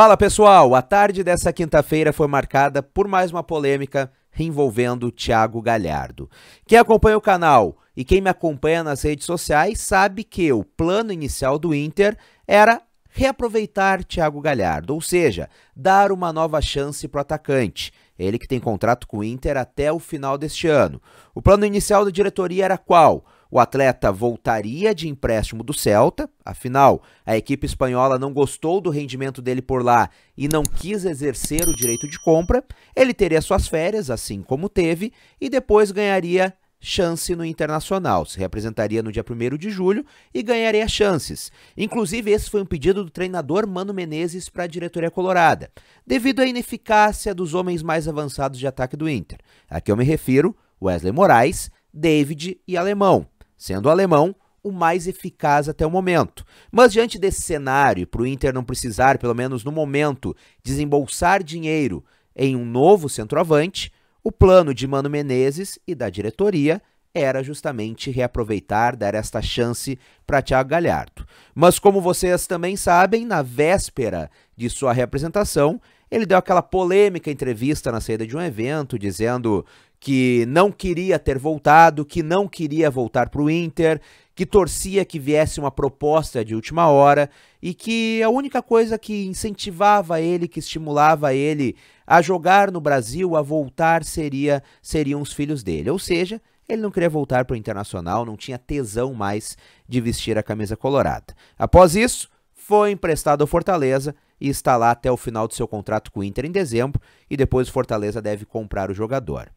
Fala pessoal, a tarde dessa quinta-feira foi marcada por mais uma polêmica envolvendo Thiago Galhardo. Quem acompanha o canal e quem me acompanha nas redes sociais sabe que o plano inicial do Inter era reaproveitar Thiago Galhardo, ou seja, dar uma nova chance para o atacante. Ele que tem contrato com o Inter até o final deste ano. O plano inicial da diretoria era qual? O atleta voltaria de empréstimo do Celta, afinal, a equipe espanhola não gostou do rendimento dele por lá e não quis exercer o direito de compra. Ele teria suas férias, assim como teve, e depois ganharia chance no Internacional. Se representaria no dia 1 de julho e ganharia chances. Inclusive, esse foi um pedido do treinador Mano Menezes para a diretoria colorada, devido à ineficácia dos homens mais avançados de ataque do Inter. A que eu me refiro, Wesley Moraes, David e Alemão sendo o alemão o mais eficaz até o momento. Mas diante desse cenário, para o Inter não precisar, pelo menos no momento, desembolsar dinheiro em um novo centroavante, o plano de Mano Menezes e da diretoria era justamente reaproveitar, dar esta chance para Thiago Galhardo. Mas como vocês também sabem, na véspera de sua representação, ele deu aquela polêmica entrevista na saída de um evento, dizendo que não queria ter voltado, que não queria voltar para o Inter, que torcia que viesse uma proposta de última hora e que a única coisa que incentivava ele, que estimulava ele a jogar no Brasil, a voltar, seria seriam os filhos dele. Ou seja, ele não queria voltar para o Internacional, não tinha tesão mais de vestir a camisa colorada. Após isso, foi emprestado ao Fortaleza e está lá até o final do seu contrato com o Inter em dezembro, e depois o Fortaleza deve comprar o jogador.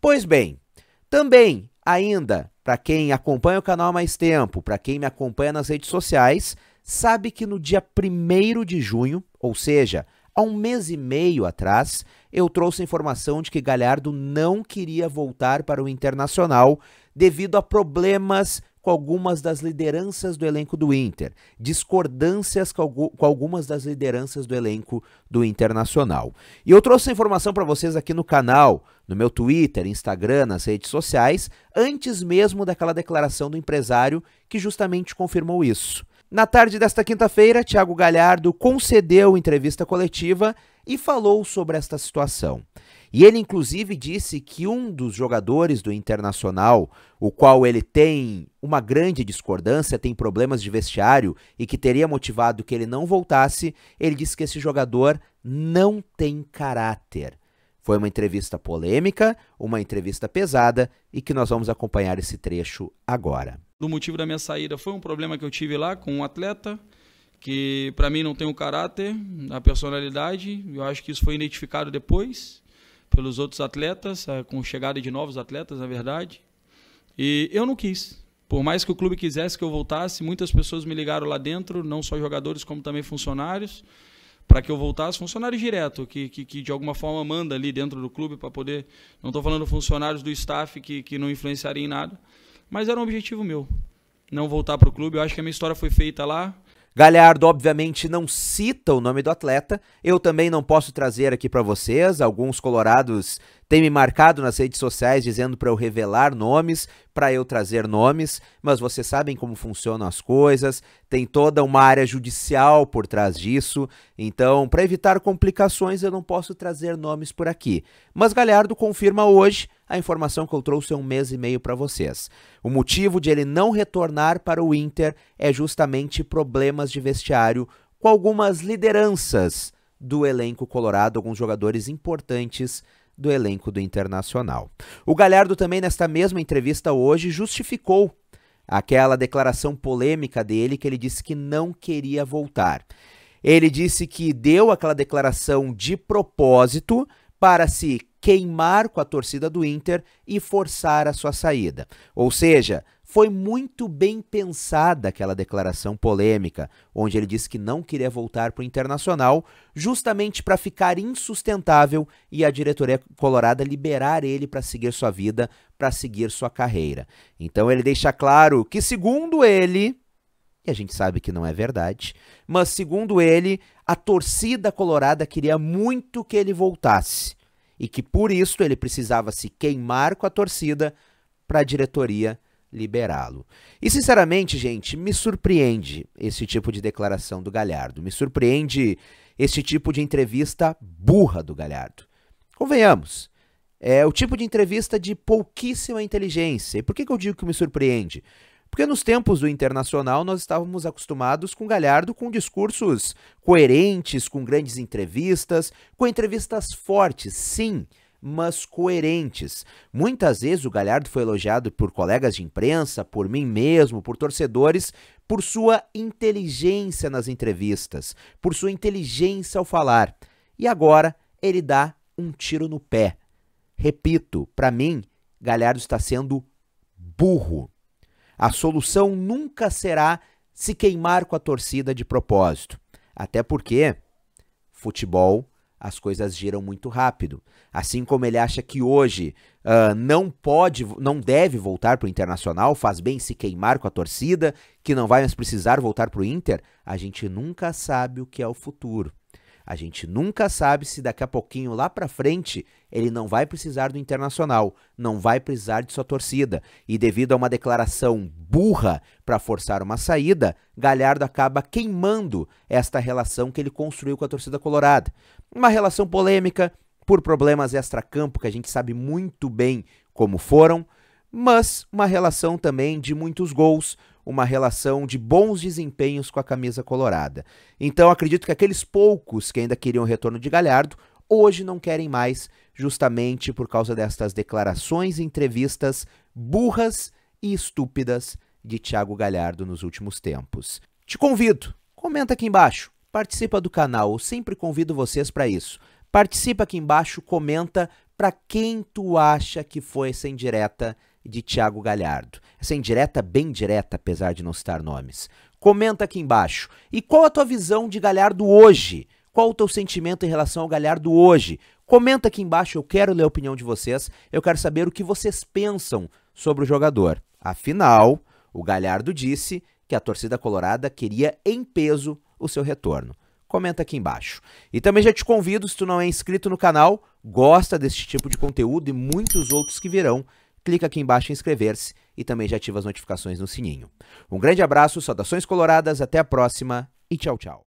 Pois bem, também ainda para quem acompanha o canal há mais tempo, para quem me acompanha nas redes sociais, sabe que no dia 1 de junho, ou seja, Há um mês e meio atrás, eu trouxe a informação de que Galhardo não queria voltar para o Internacional devido a problemas com algumas das lideranças do elenco do Inter, discordâncias com, algumas das lideranças do elenco do Internacional. E eu trouxe a informação para vocês aqui no canal, no meu Twitter, Instagram, nas redes sociais, antes mesmo daquela declaração do empresário que justamente confirmou isso. Na tarde desta quinta-feira, Thiago Galhardo concedeu entrevista coletiva e falou sobre esta situação. E ele, inclusive, disse que um dos jogadores do Internacional, o qual ele tem uma grande discordância, tem problemas de vestiário e que teria motivado que ele não voltasse, ele disse que esse jogador não tem caráter. Foi uma entrevista polêmica, uma entrevista pesada e que nós vamos acompanhar esse trecho agora. O motivo da minha saída foi um problema que eu tive lá com um atleta que para mim não tem o caráter, a personalidade, eu acho que isso foi identificado depois pelos outros atletas, eh, com chegada de novos atletas, na verdade. E eu não quis. Por mais que o clube quisesse que eu voltasse, muitas pessoas me ligaram lá dentro, não só jogadores, como também funcionários, para que eu voltasse. Funcionários direto, que, que, que, de alguma forma manda ali dentro do clube para poder. Não estou falando funcionários do staff que, que não influenciariam em nada, mas era um objetivo meu, não voltar para o clube. Eu acho que a minha história foi feita lá. Galhardo, obviamente, não cita o nome do atleta. Eu também não posso trazer aqui para vocês. Alguns colorados tem me marcado nas redes sociais dizendo para eu revelar nomes, para eu trazer nomes, mas vocês sabem como funcionam as coisas, tem toda uma área judicial por trás disso, então, para evitar complicações, eu não posso trazer nomes por aqui. Mas Galhardo confirma hoje a informação que eu trouxe há um mês e meio para vocês. O motivo de ele não retornar para o Inter é justamente problemas de vestiário com algumas lideranças do elenco colorado, alguns jogadores importantes do elenco do Internacional. O Galhardo também, nesta mesma entrevista hoje, justificou aquela declaração polêmica dele que ele disse que não queria voltar. Ele disse que deu aquela declaração de propósito para se queimar com a torcida do Inter e forçar a sua saída. Ou seja, foi muito bem pensada aquela declaração polêmica, onde ele disse que não queria voltar para o Internacional, justamente para ficar insustentável e a diretoria colorada liberar ele para seguir sua vida, para seguir sua carreira. Então ele deixa claro que, segundo ele, e a gente sabe que não é verdade, mas segundo ele, a torcida colorada queria muito que ele voltasse e que por isso ele precisava se queimar com a torcida para a diretoria liberá-lo. E sinceramente, gente, me surpreende esse tipo de declaração do Galhardo, me surpreende esse tipo de entrevista burra do Galhardo. Convenhamos, é o tipo de entrevista de pouquíssima inteligência. E por que, que eu digo que me surpreende? Porque nos tempos do Internacional nós estávamos acostumados com Galhardo com discursos coerentes, com grandes entrevistas, com entrevistas fortes, sim, mas coerentes. Muitas vezes o Galhardo foi elogiado por colegas de imprensa, por mim mesmo, por torcedores, por sua inteligência nas entrevistas, por sua inteligência ao falar. E agora ele dá um tiro no pé. Repito, para mim, Galhardo está sendo burro. A solução nunca será se queimar com a torcida de propósito. Até porque futebol as coisas giram muito rápido. Assim como ele acha que hoje uh, não pode, não deve voltar para o Internacional, faz bem se queimar com a torcida, que não vai mais precisar voltar para o Inter, a gente nunca sabe o que é o futuro. A gente nunca sabe se daqui a pouquinho lá para frente ele não vai precisar do Internacional, não vai precisar de sua torcida. E devido a uma declaração burra para forçar uma saída, Galhardo acaba queimando esta relação que ele construiu com a torcida colorada. Uma relação polêmica por problemas extracampo que a gente sabe muito bem como foram, mas uma relação também de muitos gols, uma relação de bons desempenhos com a camisa colorada. Então acredito que aqueles poucos que ainda queriam o retorno de Galhardo hoje não querem mais, justamente por causa destas declarações e entrevistas burras e estúpidas de Thiago Galhardo nos últimos tempos. Te convido, comenta aqui embaixo, participa do canal, eu sempre convido vocês para isso. Participa aqui embaixo, comenta para quem tu acha que foi essa indireta e de Tiago Galhardo. Essa é indireta bem direta, apesar de não citar nomes. Comenta aqui embaixo. E qual a tua visão de Galhardo hoje? Qual o teu sentimento em relação ao Galhardo hoje? Comenta aqui embaixo, eu quero ler a opinião de vocês, eu quero saber o que vocês pensam sobre o jogador. Afinal, o Galhardo disse que a torcida colorada queria em peso o seu retorno. Comenta aqui embaixo. E também já te convido, se tu não é inscrito no canal, gosta desse tipo de conteúdo e muitos outros que virão, clica aqui embaixo em inscrever-se e também já ativa as notificações no sininho. Um grande abraço, saudações coloradas, até a próxima e tchau, tchau.